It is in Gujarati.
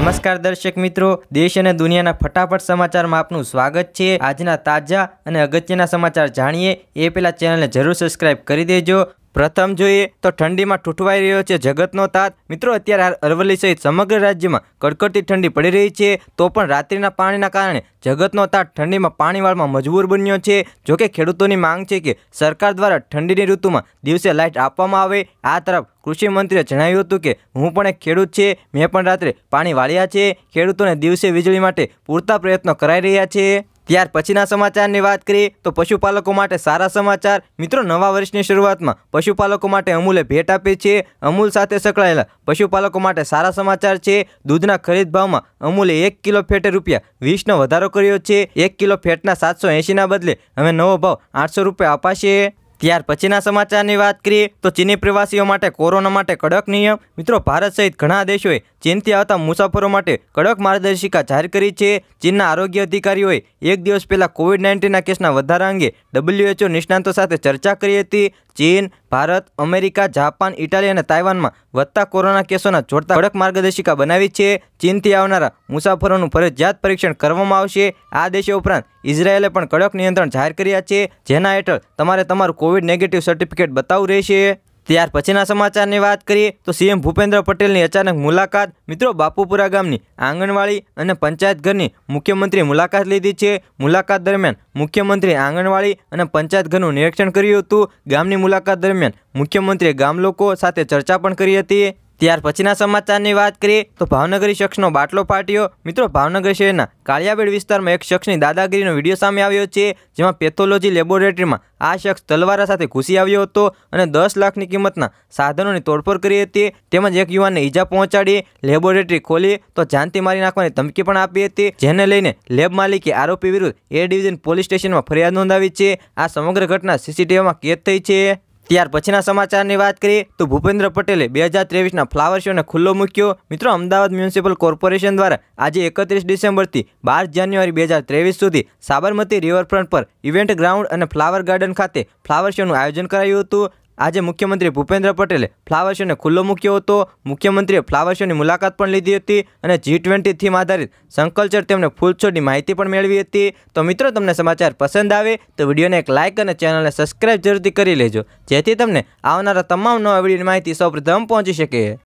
નમસ્કાર દર્શક મિત્રો દેશ અને દુનિયાના ફટાફટ સમાચારમાં આપનું સ્વાગત છે આજના તાજા અને અગત્યના સમાચાર જાણીએ એ પહેલાં ચેનલને જરૂર સબસ્ક્રાઇબ કરી દેજો પ્રથમ જોઈએ તો ઠંડીમાં ઠૂંઠવાઈ રહ્યો છે જગતનો તાત મિત્રો અત્યારે અરવલ્લી સહિત સમગ્ર રાજ્યમાં કડકડતી ઠંડી પડી રહી છે તો પણ રાત્રિના પાણીના કારણે જગતનો તાત ઠંડીમાં પાણીવાળમાં મજબૂર બન્યો છે જોકે ખેડૂતોની માંગ છે કે સરકાર દ્વારા ઠંડીની ઋતુમાં દિવસે લાઇટ આપવામાં આવે આ તરફ કૃષિ મંત્રીએ જણાવ્યું હતું કે હું પણ એક ખેડૂત છે મેં પણ રાત્રે પાણી વાળ્યા છે ખેડૂતોને દિવસે વીજળી માટે પૂરતા પ્રયત્નો કરાઈ રહ્યા છે ત્યાર પછીના સમાચારની વાત કરીએ તો પશુપાલકો માટે સારા સમાચાર મિત્રો નવા વર્ષની શરૂઆતમાં પશુપાલકો માટે અમૂલે ભેટ આપી છે અમૂલ સાથે સંકળાયેલા પશુપાલકો માટે સારા સમાચાર છે દૂધના ખરીદ ભાવમાં અમૂલે એક કિલો ફેટે રૂપિયા વીસનો વધારો કર્યો છે એક કિલો ફેટના સાતસો એંશીના બદલે હવે નવો ભાવ આઠસો રૂપિયા અપાશે ત્યાર પછીના સમાચારની વાત કરીએ તો ચીની પ્રવાસીઓ માટે કોરોના માટે કડક નિયમ મિત્રો ભારત સહિત ઘણા દેશોએ ચીનથી આવતા મુસાફરો માટે કડક માર્ગદર્શિકા જાહેર કરી છે ચીનના આરોગ્ય અધિકારીઓએ એક દિવસ પહેલાં કોવિડ નાઇન્ટીનના કેસના વધારા અંગે ડબલ્યુએચઓ નિષ્ણાંતો સાથે ચર્ચા કરી હતી ચીન ભારત અમેરિકા જાપાન ઇટાલી અને તાઇવાનમાં વધતા કોરોના કેસોના જોડતા કડક માર્ગદર્શિકા બનાવી છે ચીનથી આવનારા મુસાફરોનું ફરજિયાત પરીક્ષણ કરવામાં આવશે આ દેશો ઉપરાંત ઇઝરાયેલે પણ કડક નિયંત્રણ જાહેર કર્યા છે જેના હેઠળ તમારે તમારું કોવિડ નેગેટિવ સર્ટિફિકેટ બતાવવું રહેશે ત્યાર પછીના સમાચારની વાત કરીએ તો સીએમ ભૂપેન્દ્ર પટેલની અચાનક મુલાકાત મિત્રો બાપુપુરા ગામની આંગણવાડી અને પંચાયત ઘરની મુખ્યમંત્રીએ મુલાકાત લીધી છે મુલાકાત દરમિયાન મુખ્યમંત્રીએ આંગણવાડી અને પંચાયત ઘરનું નિરીક્ષણ કર્યું હતું ગામની મુલાકાત દરમિયાન મુખ્યમંત્રીએ ગામ લોકો સાથે ચર્ચા પણ કરી હતી ત્યાર પછીના સમાચારની વાત કરીએ તો ભાવનગરી શખ્સનો બાટલો પાટ્યો મિત્રો ભાવનગર શહેરના કાળિયાબેડ વિસ્તારમાં એક શખ્સની દાદાગીરીનો વિડીયો સામે આવ્યો છે જેમાં પેથોલોજી લેબોરેટરીમાં આ શખ્સ તલવારા સાથે ઘૂસી આવ્યો હતો અને દસ લાખની કિંમતના સાધનોની તોડફોડ કરી હતી તેમજ એક યુવાનને ઈજા પહોંચાડી લેબોરેટરી ખોલી તો જાનથી મારી નાખવાની ધમકી પણ આપી હતી જેને લઈને લેબ માલિકે આરોપી વિરુદ્ધ એ ડિવિઝન પોલીસ સ્ટેશનમાં ફરિયાદ નોંધાવી છે આ સમગ્ર ઘટના સીસીટીવીમાં કેદ થઈ છે ત્યાર પછીના સમાચારની વાત કરીએ તો ભૂપેન્દ્ર પટેલે બે હજાર ત્રેવીસના ફ્લાવર શોને ખુલ્લો મૂક્યો મિત્રો અમદાવાદ મ્યુનિસિપલ કોર્પોરેશન દ્વારા આજે એકત્રીસ ડિસેમ્બરથી બાર જાન્યુઆરી બે હજાર ત્રેવીસ સુધી સાબરમતી રિવરફ્રન્ટ પર ઇવેન્ટ ગ્રાઉન્ડ અને ફ્લાવર ગાર્ડન ખાતે ફ્લાવર શોનું આયોજન કરાયું હતું આજે મુખ્યમંત્રી ભૂપેન્દ્ર પટેલે ફ્લાવર શોને ખુલ્લો મૂક્યો હતો મુખ્યમંત્રીએ ફ્લાવર શોની મુલાકાત પણ લીધી હતી અને જી ટ્વેન્ટી થીમ આધારિત સંકલ્ચર તેમને ફૂલછોડની માહિતી પણ મેળવી હતી તો મિત્રો તમને સમાચાર પસંદ આવે તો વિડીયોને એક લાઇક અને ચેનલને સબસ્ક્રાઇબ જરૂરથી કરી લેજો જેથી તમને આવનારા તમામ નવા વિડીયોની માહિતી સૌપ્રથમ પહોંચી શકે